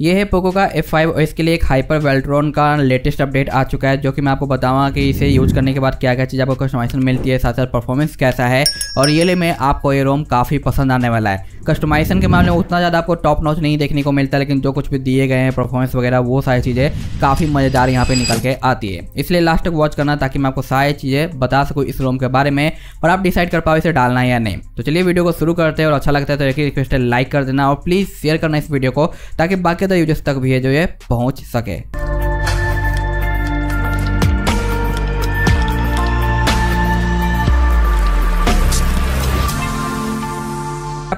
ये है पोको का F5 और इसके लिए एक हाइपर वेल्ट्रॉन का लेटेस्ट अपडेट आ चुका है जो कि मैं आपको बताऊंगा कि इसे यूज करने के बाद क्या क्या चीज़ आपको कस्टमाइजेशन मिलती है साथ साथ परफॉर्मेंस कैसा है और ये ले में आपको ये रोम काफ़ी पसंद आने वाला है कस्टमाइजेशन के मामले में उतना ज़्यादा आपको टॉप नॉच नहीं देखने को मिलता लेकिन जो कुछ भी दिए गए हैं परफॉर्मेंस वगैरह वो सारी चीज़ें काफ़ी मज़ेदार यहाँ पर निकल के आती है इसलिए लास्ट तक वॉच करना ताकि मैं आपको सारी चीज़ें बता सकूँ इस रोम के बारे में और आप डिसाइड कर पाओ इसे डालना है या नहीं तो चलिए वीडियो को शुरू करते हैं और अच्छा लगता है तो एक रिक्वेस्ट है लाइक कर देना और प्लीज़ शेयर करना इस वीडियो को ताकि बाकी तो यूजर्स तक भी है जो ये पहुँच सके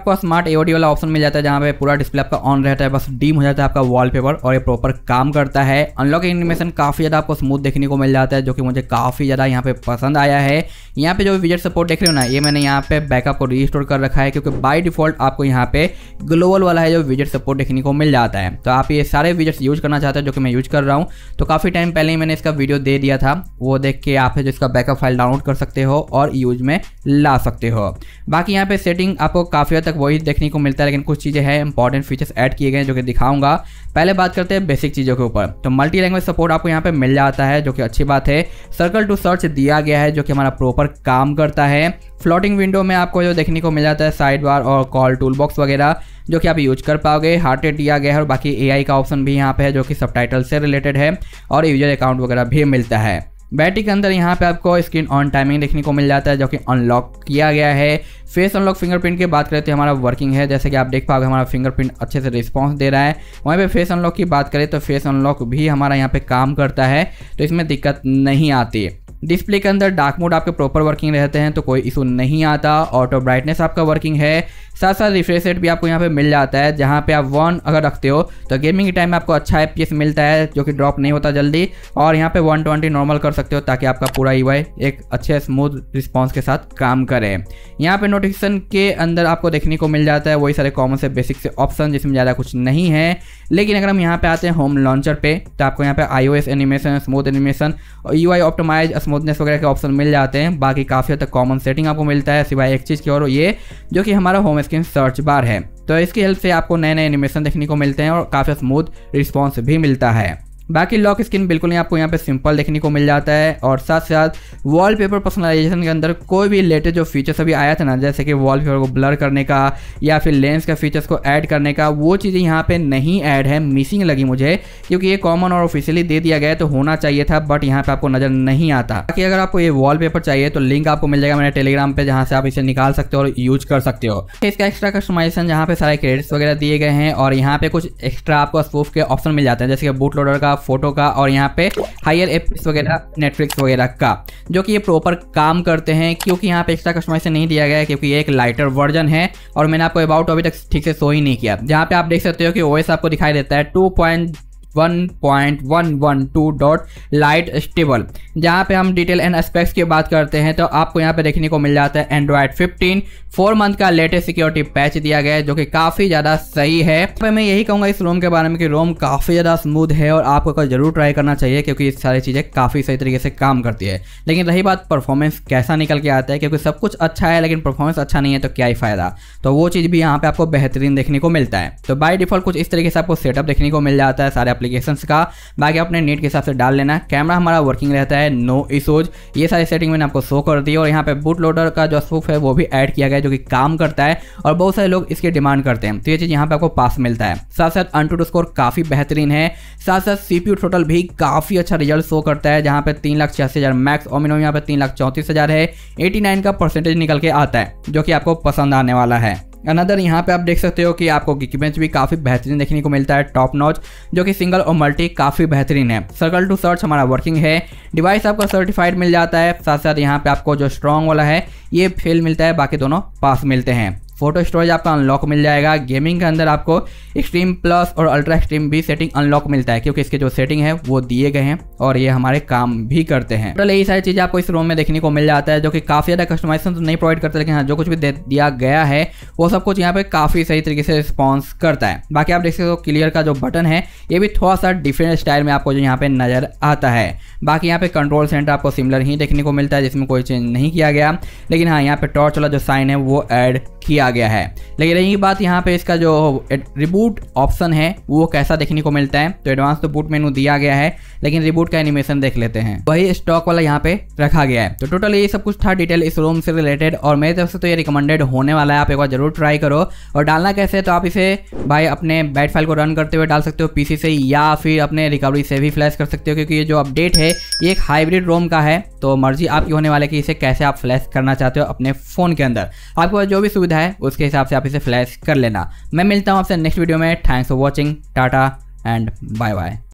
आपको स्मार्ट एओडी वाला ऑप्शन मिल जाता है जहाँ पे पूरा डिस्प्ले आपका ऑन रहता है बस डीम हो जाता है आपका वॉलपेपर और ये प्रॉपर काम करता है अनलॉक एनिमेशन काफ़ी ज़्यादा आपको स्मूथ देखने को मिल जाता है जो कि मुझे काफ़ी ज़्यादा यहाँ पे पसंद आया है यहाँ पे जो विजेट सपोर्ट देख रहे हो ना ये मैंने यहाँ पे बैकअप को रिस्टोर कर रखा है क्योंकि बाई डिफॉल्ट आपको यहाँ पे ग्लोबल वाला है जो विजेट सपोर्ट देखने को मिल जाता है तो आप ये सारे विजेट्स यूज करना चाहते हैं जो कि मैं यूज कर रहा हूँ तो काफ़ी टाइम पहले ही मैंने इसका वीडियो दे दिया था वो देख के आप जो इसका बैकअप फाइल डाउनलोड कर सकते हो और यूज में ला सकते हो बाकी यहाँ पे सेटिंग आपको काफ़ी हद तक वही देखने को मिलता है लेकिन कुछ चीज़ें हैं इंपॉर्टेंट फीचर्स ऐड किए गए हैं जो कि दिखाऊंगा पहले बात करते हैं बेसिक चीज़ों के ऊपर तो मल्टी लैंग्वेज सपोर्ट आपको यहाँ पे मिल जाता है जो कि अच्छी बात है सर्कल टू सर्च दिया गया है जो कि हमारा प्रॉपर काम करता है फ्लोटिंग विंडो में आपको जो देखने को मिल जाता है साइड बार और कॉल टूल बॉक्स वगैरह जो कि आप यूज कर पाओगे हार्ट रेट दिया गया है और बाकी एआई का ऑप्शन भी यहाँ पे है जो कि सब से रिलेटेड है और यूजर अकाउंट वगैरह भी मिलता है बैटरी के अंदर यहाँ पे आपको स्क्रीन ऑन टाइमिंग देखने को मिल जाता है जो कि अनलॉक किया गया है फेस अनलॉक फिंगरप्रिंट की बात करें तो हमारा वर्किंग है जैसे कि आप देख पाओगे हमारा फिंगरप्रिंट अच्छे से रिस्पॉन्स दे रहा है वहीं पे फेस अनलॉक की बात करें तो फेस अनलॉक भी हमारा यहाँ पर काम करता है तो इसमें दिक्कत नहीं आती डिस्प्ले के अंदर डार्क मोड आपके प्रॉपर वर्किंग रहते हैं तो कोई इशू नहीं आता ऑटो ब्राइटनेस आपका वर्किंग है साथ साथ रिफ्रेश रेट भी आपको यहाँ पे मिल जाता है जहाँ पे आप वन अगर रखते हो तो गेमिंग के टाइम में आपको अच्छा एफ मिलता है जो कि ड्रॉप नहीं होता जल्दी और यहाँ पे 120 नॉर्मल कर सकते हो ताकि आपका पूरा ई e एक अच्छे स्मूथ रिस्पॉन्स के साथ काम करे यहाँ पे नोटिफिकेशन के अंदर आपको देखने को मिल जाता है वही सारे कॉमन से बेसिक से ऑप्शन जिसमें ज़्यादा कुछ नहीं है लेकिन अगर हम यहाँ पे आते हैं होम लॉन्चर पे तो आपको यहाँ पे आई एनिमेशन स्मूथ एनिमेशन और यू आई ऑप्टोमाइज स्मूथनेस वगैरह के ऑप्शन मिल जाते हैं बाकी काफ़ी हद तक कॉमन सेटिंग आपको मिलता है सिवाय एक चीज़ की और ये जो कि हमारा होम स्किन सर्च बार है तो इसकी हेल्प से आपको नए नए एनिमेशन देखने को मिलते हैं और काफ़ी स्मूथ रिस्पॉन्स भी मिलता है बाकी लॉक स्किन बिल्कुल ही आपको यहाँ पे सिंपल देखने को मिल जाता है और साथ साथ वॉलपेपर पर्सनलाइजेशन के अंदर कोई भी लेटेस्ट जो फीचर्स अभी आया था ना जैसे कि वॉलपेपर को ब्लर करने का या फिर लेंस का फीचर्स को ऐड करने का वो चीज़ें यहाँ पे नहीं ऐड है मिसिंग लगी मुझे क्योंकि ये कॉमन और ऑफिशियली दे दिया गया तो होना चाहिए था बट यहाँ पर आपको नज़र नहीं आता बाकी अगर आपको ये वॉल चाहिए तो लिंक आपको मिल जाएगा मेरे टेलीग्राम पर जहाँ से आप इसे निकाल सकते हो और यूज कर सकते हो इसका एक्स्ट्रा कस्टमाइजेशन जहाँ पे सारे क्रेडिट्स वगैरह दिए गए हैं और यहाँ पे कुछ एक्स्ट्रा आपको स्पूफ के ऑप्शन मिल जाते हैं जैसे कि बूट लोडर का फोटो का और यहाँ पे हायर एप्स वगैरह नेटफ्लिक्स वगैरह का जो कि ये प्रॉपर काम करते हैं क्योंकि यहाँ पे एक्स्ट्रा कस्टमाइजेशन नहीं दिया गया है क्योंकि ये एक लाइटर वर्जन है और मैंने आपको अबाउट अभी तक ठीक से शो ही नहीं किया जहाँ पे आप देख सकते हो कि ओएस आपको दिखाई देता है टू पॉइंट 1.112.lightstable जहां पे हम डिटेल एंड एस्पेक्ट्स की बात करते हैं तो आपको यहां पे देखने को मिल जाता है एंड्रॉयड 15 फोर मंथ का लेटेस्ट सिक्योरिटी पैच दिया गया है जो कि काफ़ी ज़्यादा सही है तो मैं यही कहूँगा इस रोम के बारे में कि रोम काफ़ी ज़्यादा स्मूथ है और आपको जरूर ट्राई करना चाहिए क्योंकि ये सारी चीज़ें काफ़ी सही तरीके से काम करती है लेकिन रही बात परफॉर्मेंस कैसा निकल के आता है क्योंकि सब कुछ अच्छा है लेकिन परफॉर्मेंस अच्छा नहीं है तो क्या ही फ़ायदा तो वो चीज़ भी यहाँ पर आपको बेहतरीन देखने को मिलता है तो बाई डिफॉल्ट कुछ इस तरीके से आपको सेटअप देखने को मिल जाता है सारे अपने एप्लीकेशन का बाकी अपने नेट के हिसाब से डाल लेना कैमरा हमारा वर्किंग रहता है नो इशूज ये सारी सेटिंग मैंने आपको शो कर दी है और यहाँ पे बूट लोडर का जो सूफ है वो भी ऐड किया गया जो कि काम करता है और बहुत सारे लोग इसके डिमांड करते हैं तो ये चीज़ यहाँ पे आपको पास मिलता है साथ साथ अनटूड स्कोर काफ़ी बेहतरीन है साथ साथ सी टोटल भी काफ़ी अच्छा रिजल्ट शो करता है जहाँ पे तीन लाख छियासी हज़ार मैक्स और मिनिमम यहाँ पे तीन लाख चौंतीस हज़ार है एटी नाइन का परसेंटेज निकल के आता है जो कि आपको पसंद आने वाला है अनदर यहाँ पे आप देख सकते हो कि आपको गिकी भी काफ़ी बेहतरीन देखने को मिलता है टॉप नॉच जो कि सिंगल और मल्टी काफ़ी बेहतरीन है सर्कल टू सर्च हमारा वर्किंग है डिवाइस आपका सर्टिफाइड मिल जाता है साथ साथ यहाँ पे आपको जो स्ट्रॉन्ग वाला है ये फेल मिलता है बाकी दोनों पास मिलते हैं फोटो स्टोरेज आपका अनलॉक मिल जाएगा गेमिंग के अंदर आपको एक्सट्रीम प्लस और अल्ट्रा एक्सट्रीम भी सेटिंग अनलॉक मिलता है क्योंकि इसके जो सेटिंग है वो दिए गए हैं और ये हमारे काम भी करते हैं टोटल यही सारी चीज़ें आपको इस रूम में देखने को मिल जाता है जो कि काफ़ी ज़्यादा कस्टमाइजेशन तो नहीं प्रोवाइड करता लेकिन हाँ जो कुछ भी दिया गया है वो सब कुछ यहाँ पर काफ़ी सही तरीके से रिस्पॉन्स करता है बाकी आप देख सकते हो क्लियर का जो बटन है ये भी थोड़ा सा डिफरेंट स्टाइल में आपको जो यहाँ पर नज़र आता है बाकी यहाँ पे कंट्रोल सेंटर आपको सिमिलर ही देखने को मिलता है जिसमें कोई चेंज नहीं किया गया लेकिन हाँ यहाँ पे टॉर्च वाला जो साइन है वो एड किया आ गया है लेकिन रही बात यहाँ पे इसका जो रिबूट ऑप्शन है वो कैसा देखने को मिलता है तो एडवांस तो बूट मेनू दिया गया है लेकिन रिबूट का एनिमेशन देख लेते हैं वही स्टॉक वाला यहाँ पे रखा गया है तो टोटल ये सब कुछ था डिटेल इस रोम से रिलेटेड और मेरी तरफ से तो ये रिकमेंडेड होने वाला है आप एक बार जरूर ट्राई करो और डालना कैसे तो आप इसे भाई अपने बैट फाइल को रन करते हुए डाल सकते हो पीसी से या फिर अपने रिकवरी से भी फ्लैश कर सकते हो क्योंकि ये जो अपडेट है ये एक हाइब्रिड रोम का है तो मर्जी आपकी होने वाले कि इसे कैसे आप फ्लैश करना चाहते हो अपने फ़ोन के अंदर आपके पास जो भी सुविधा है उसके हिसाब से आप इसे फ्लैश कर लेना मैं मिलता हूँ आपसे नेक्स्ट वीडियो में thanks for watching tata and bye bye